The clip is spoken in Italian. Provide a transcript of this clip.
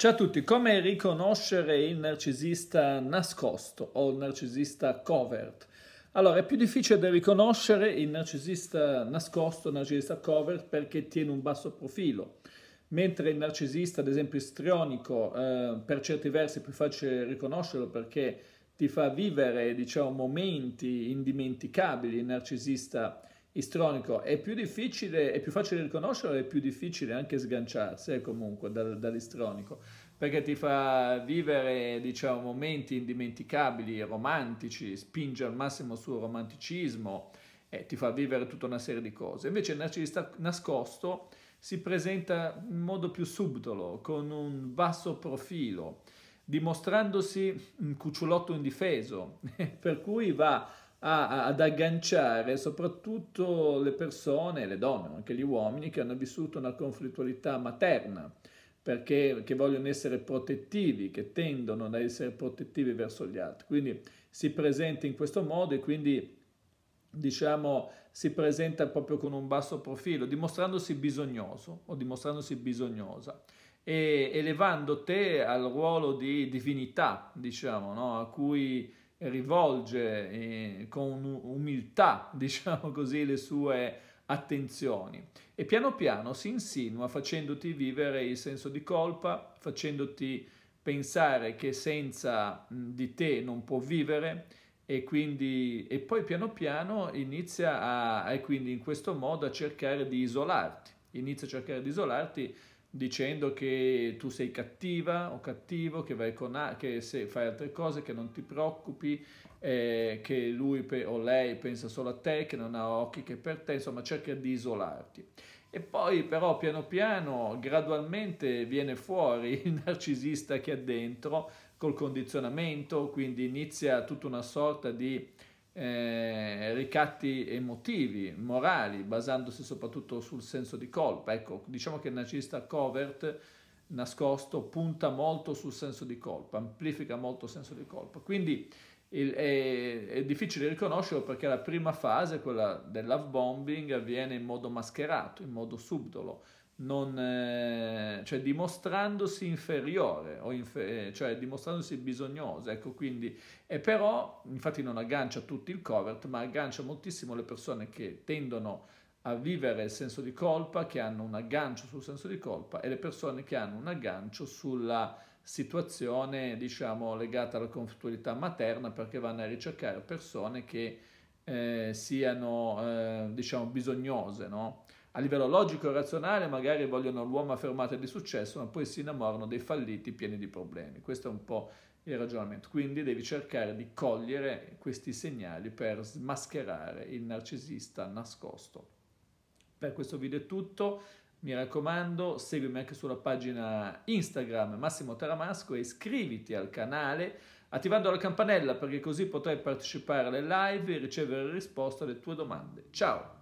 Ciao a tutti, come riconoscere il narcisista nascosto o il narcisista covert? Allora, è più difficile da riconoscere il narcisista nascosto, il narcisista covert, perché tiene un basso profilo, mentre il narcisista, ad esempio, istrionico, eh, per certi versi è più facile riconoscerlo perché ti fa vivere, diciamo, momenti indimenticabili, il narcisista istronico è più difficile, è più facile riconoscerlo e è più difficile anche sganciarsi eh, comunque dal, dall'istronico perché ti fa vivere diciamo momenti indimenticabili, romantici, spinge al massimo il suo romanticismo e eh, ti fa vivere tutta una serie di cose. Invece il narcisista nascosto si presenta in modo più subdolo, con un basso profilo, dimostrandosi un cucciolotto indifeso, per cui va a, ad agganciare soprattutto le persone, le donne, anche gli uomini che hanno vissuto una conflittualità materna, perché vogliono essere protettivi, che tendono ad essere protettivi verso gli altri. Quindi si presenta in questo modo e quindi diciamo si presenta proprio con un basso profilo, dimostrandosi bisognoso o dimostrandosi bisognosa e elevando te al ruolo di divinità, diciamo, no? a cui rivolge eh, con umiltà, diciamo così, le sue attenzioni e piano piano si insinua facendoti vivere il senso di colpa, facendoti pensare che senza di te non può vivere e quindi e poi piano piano inizia a e quindi in questo modo a cercare di isolarti, inizia a cercare di isolarti dicendo che tu sei cattiva o cattivo, che, vai con a- che se fai altre cose, che non ti preoccupi, eh, che lui pe- o lei pensa solo a te, che non ha occhi che per te, insomma cerca di isolarti. E poi però piano piano, gradualmente viene fuori il narcisista che è dentro col condizionamento, quindi inizia tutta una sorta di eh, ricatti emotivi, morali, basandosi soprattutto sul senso di colpa. Ecco, diciamo che il narcisista covert nascosto punta molto sul senso di colpa, amplifica molto il senso di colpa. Quindi il, è, è, difficile riconoscerlo perché la prima fase, quella del love bombing, avviene in modo mascherato, in modo subdolo non, eh, cioè dimostrandosi inferiore, o infer- eh, cioè dimostrandosi bisognoso. Ecco, quindi, e però, infatti non aggancia tutti il covert, ma aggancia moltissimo le persone che tendono a vivere il senso di colpa, che hanno un aggancio sul senso di colpa, e le persone che hanno un aggancio sulla situazione, diciamo, legata alla conflittualità materna, perché vanno a ricercare persone che eh, siano, eh, diciamo, bisognose, no? A livello logico e razionale magari vogliono l'uomo affermato di successo, ma poi si innamorano dei falliti pieni di problemi. Questo è un po' il ragionamento. Quindi devi cercare di cogliere questi segnali per smascherare il narcisista nascosto. Per questo video è tutto. Mi raccomando, seguimi anche sulla pagina Instagram Massimo Taramasco e iscriviti al canale attivando la campanella perché così potrai partecipare alle live e ricevere risposte alle tue domande. Ciao!